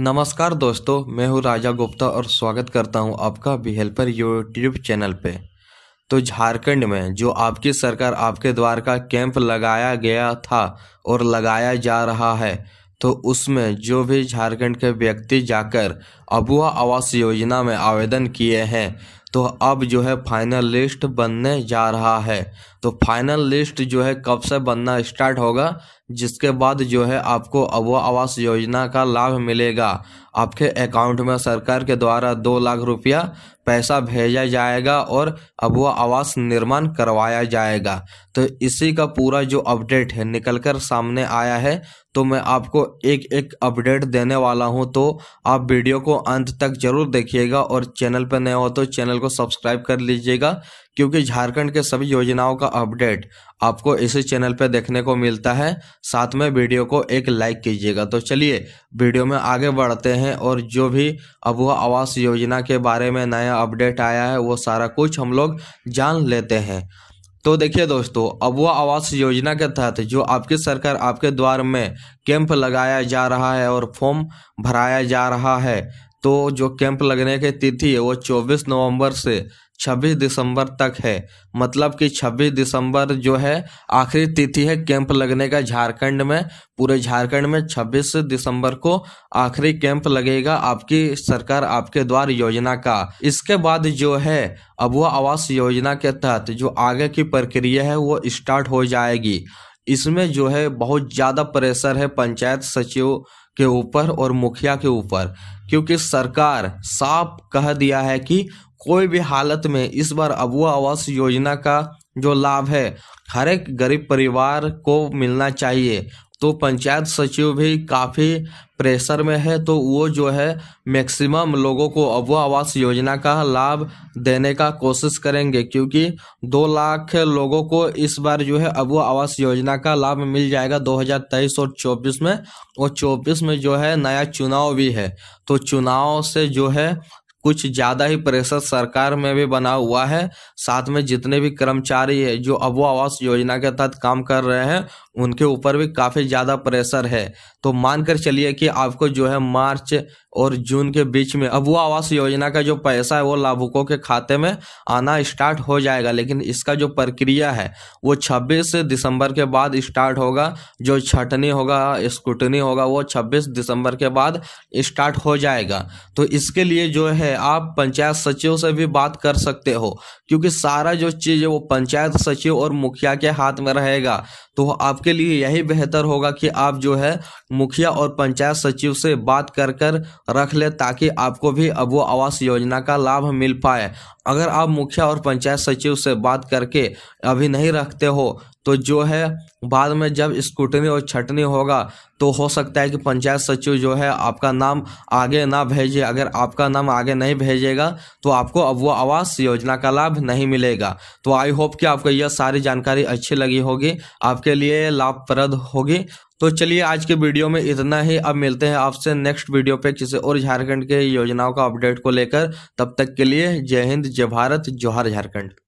नमस्कार दोस्तों मैं हूँ राजा गुप्ता और स्वागत करता हूँ आपका बी हेल्पर यूट्यूब चैनल पे तो झारखंड में जो आपकी सरकार आपके द्वार का कैंप लगाया गया था और लगाया जा रहा है तो उसमें जो भी झारखंड के व्यक्ति जाकर अबुआ आवास योजना में आवेदन किए हैं तो अब जो है फाइनल लिस्ट बनने जा रहा है तो फाइनल लिस्ट जो है कब से बनना स्टार्ट होगा जिसके बाद जो है आपको अब आवास योजना का लाभ मिलेगा आपके अकाउंट में सरकार के द्वारा दो लाख रुपया पैसा भेजा जाएगा और अब वो आवास निर्माण करवाया जाएगा तो इसी का पूरा जो अपडेट है निकल कर सामने आया है तो मैं आपको एक एक अपडेट देने वाला हूँ तो आप वीडियो को अंत तक जरूर देखिएगा और चैनल पर नए हो तो चैनल को सब्सक्राइब कर लीजिएगा क्योंकि झारखंड के सभी योजनाओं का अपडेट आपको इसी चैनल पर देखने को मिलता है साथ में वीडियो को एक लाइक कीजिएगा तो चलिए वीडियो में आगे बढ़ते हैं और जो भी अबुआ आवास योजना के बारे में नया अपडेट आया है वो सारा कुछ हम लोग जान लेते हैं तो देखिए दोस्तों अबुआ आवास योजना के तहत जो आपकी सरकार आपके द्वार में कैंप लगाया जा रहा है और फॉर्म भराया जा रहा है तो जो कैंप लगने की तिथि है वो 24 नवंबर से 26 दिसंबर तक है मतलब कि 26 दिसंबर जो है आखिरी तिथि है कैंप लगने का झारखंड में पूरे झारखंड में 26 दिसंबर को आखिरी कैंप लगेगा आपकी सरकार आपके द्वार योजना का इसके बाद जो है वो आवास योजना के तहत जो आगे की प्रक्रिया है वो स्टार्ट हो जाएगी इसमें जो है बहुत ज़्यादा प्रेशर है पंचायत सचिव के ऊपर और मुखिया के ऊपर क्योंकि सरकार साफ कह दिया है कि कोई भी हालत में इस बार अबुआ आवास योजना का जो लाभ है हर एक गरीब परिवार को मिलना चाहिए तो पंचायत सचिव भी काफ़ी प्रेशर में है तो वो जो है मैक्सिमम लोगों को अब आवास योजना का लाभ देने का कोशिश करेंगे क्योंकि दो लाख लोगों को इस बार जो है अब आवास योजना का लाभ मिल जाएगा 2023 और 24 में और 24 में जो है नया चुनाव भी है तो चुनाव से जो है कुछ ज़्यादा ही प्रेशर सरकार में भी बना हुआ है साथ में जितने भी कर्मचारी है जो अब आवास योजना के तहत काम कर रहे हैं उनके ऊपर भी काफ़ी ज़्यादा प्रेशर है तो मानकर चलिए कि आपको जो है मार्च और जून के बीच में अब वो आवास योजना का जो पैसा है वो लाभुकों के खाते में आना स्टार्ट हो जाएगा लेकिन इसका जो प्रक्रिया है वो 26 दिसंबर के बाद स्टार्ट होगा जो छटनी होगा स्कूटनी होगा वो 26 दिसंबर के बाद स्टार्ट हो जाएगा तो इसके लिए जो है आप पंचायत सचिव से भी बात कर सकते हो क्योंकि सारा जो चीज़ है वो पंचायत सचिव और मुखिया के हाथ में रहेगा तो आपके लिए यही बेहतर होगा कि आप जो है मुखिया और पंचायत सचिव से बात कर कर रख ले ताकि आपको भी अब वो आवास योजना का लाभ मिल पाए अगर आप मुखिया और पंचायत सचिव से बात करके अभी नहीं रखते हो तो जो है बाद में जब स्कूटनी और छटनी होगा तो हो सकता है कि पंचायत सचिव जो है आपका नाम आगे ना भेजे अगर आपका नाम आगे नहीं भेजेगा तो आपको अब वो आवास योजना का लाभ नहीं मिलेगा तो आई होप कि आपको यह सारी जानकारी अच्छी लगी होगी आपके लिए लाभप्रद होगी तो चलिए आज के वीडियो में इतना ही अब मिलते हैं आपसे नेक्स्ट वीडियो पे किसी और झारखंड के योजनाओं का अपडेट को लेकर तब तक के लिए जय हिंद जय भारत जोहार झारखंड